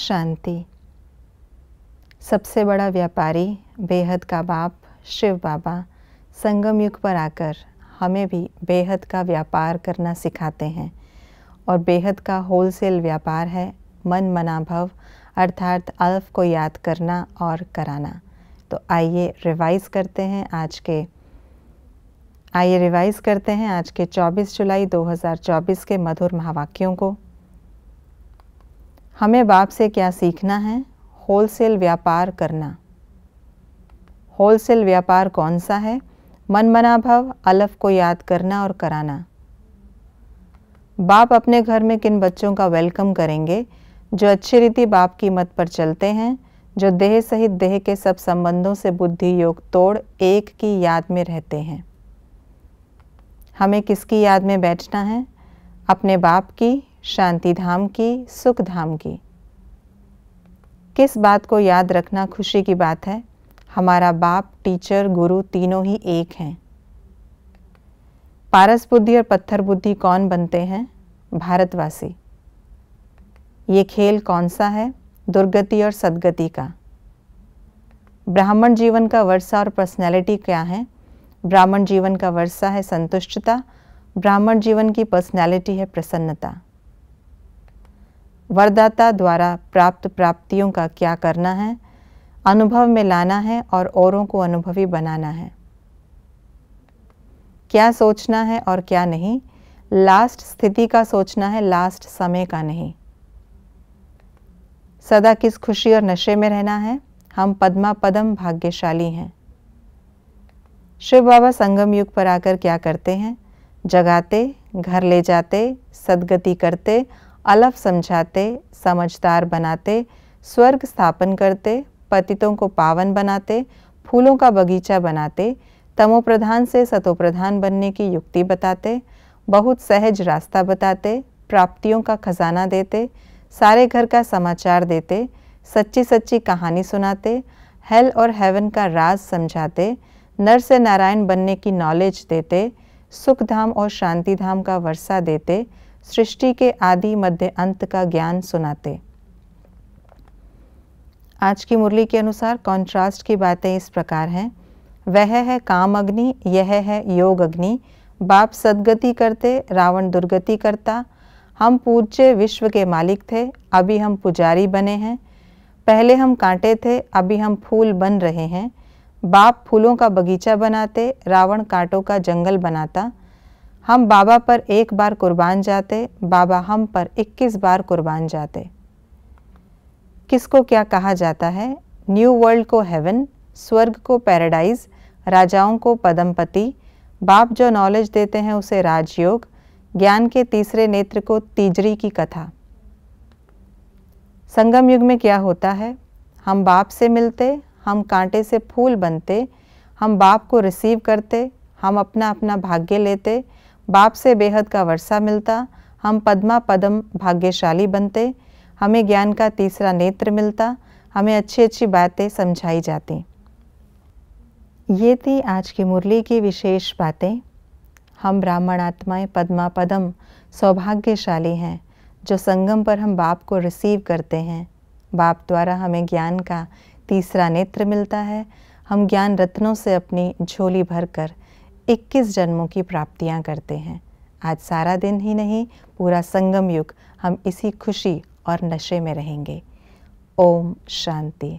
शांति सबसे बड़ा व्यापारी बेहद का बाप शिव बाबा संगम युग पर आकर हमें भी बेहद का व्यापार करना सिखाते हैं और बेहद का होलसेल व्यापार है मन मनाभव अर्थात अल्फ को याद करना और कराना तो आइए रिवाइज़ करते हैं आज के आइए रिवाइज़ करते हैं आज के 24 जुलाई 2024 के मधुर महावाक्यों को हमें बाप से क्या सीखना है होलसेल व्यापार करना होलसेल व्यापार कौन सा है मनमना भव अलफ को याद करना और कराना बाप अपने घर में किन बच्चों का वेलकम करेंगे जो अच्छी रीति बाप की मत पर चलते हैं जो देह सहित देह के सब संबंधों से बुद्धि योग तोड़ एक की याद में रहते हैं हमें किसकी याद में बैठना है अपने बाप की शांति धाम की सुख धाम की किस बात को याद रखना खुशी की बात है हमारा बाप टीचर गुरु तीनों ही एक हैं पारस बुद्धि और पत्थर बुद्धि कौन बनते हैं भारतवासी ये खेल कौन सा है दुर्गति और सदगति का ब्राह्मण जीवन का वर्षा और पर्सनैलिटी क्या है ब्राह्मण जीवन का वर्षा है संतुष्टता ब्राह्मण जीवन की पर्सनैलिटी है प्रसन्नता वरदाता द्वारा प्राप्त प्राप्तियों का क्या करना है अनुभव में लाना है और औरों को अनुभवी बनाना है क्या सोचना है और क्या नहीं लास्ट स्थिति का सोचना है लास्ट समय का नहीं सदा किस खुशी और नशे में रहना है हम पद्मा पदम भाग्यशाली हैं शिव बाबा संगम युग पर आकर क्या करते हैं जगाते घर ले जाते सदगति करते अलफ समझाते समझदार बनाते स्वर्ग स्थापन करते पतितों को पावन बनाते फूलों का बगीचा बनाते तमोप्रधान से सतोप्रधान बनने की युक्ति बताते बहुत सहज रास्ता बताते प्राप्तियों का खजाना देते सारे घर का समाचार देते सच्ची सच्ची कहानी सुनाते हेल और हेवन का राज समझाते नर से नारायण बनने की नॉलेज देते सुख धाम और शांति धाम का वर्षा देते सृष्टि के आदि मध्य अंत का ज्ञान सुनाते आज की मुरली के अनुसार कॉन्ट्रास्ट की बातें इस प्रकार हैं वह है काम अग्नि यह है योग अग्नि बाप सदगति करते रावण दुर्गति करता हम पूज्य विश्व के मालिक थे अभी हम पुजारी बने हैं पहले हम कांटे थे अभी हम फूल बन रहे हैं बाप फूलों का बगीचा बनाते रावण कांटों का जंगल बनाता हम बाबा पर एक बार कुर्बान जाते बाबा हम पर 21 बार कुर्बान जाते किसको क्या कहा जाता है न्यू वर्ल्ड को हेवन स्वर्ग को पैराडाइज राजाओं को पदमपति बाप जो नॉलेज देते हैं उसे राजयोग ज्ञान के तीसरे नेत्र को तीजरी की कथा संगम युग में क्या होता है हम बाप से मिलते हम कांटे से फूल बनते हम बाप को रिसीव करते हम अपना अपना भाग्य लेते बाप से बेहद का वर्षा मिलता हम पद्मा पदम भाग्यशाली बनते हमें ज्ञान का तीसरा नेत्र मिलता हमें अच्छी अच्छी बातें समझाई जाती ये थी आज की मुरली की विशेष बातें हम ब्राह्मण आत्माएं पद्मा पदम सौभाग्यशाली हैं जो संगम पर हम बाप को रिसीव करते हैं बाप द्वारा हमें ज्ञान का तीसरा नेत्र मिलता है हम ज्ञान रत्नों से अपनी झोली भरकर 21 जन्मों की प्राप्तियां करते हैं आज सारा दिन ही नहीं पूरा संगम युग हम इसी खुशी और नशे में रहेंगे ओम शांति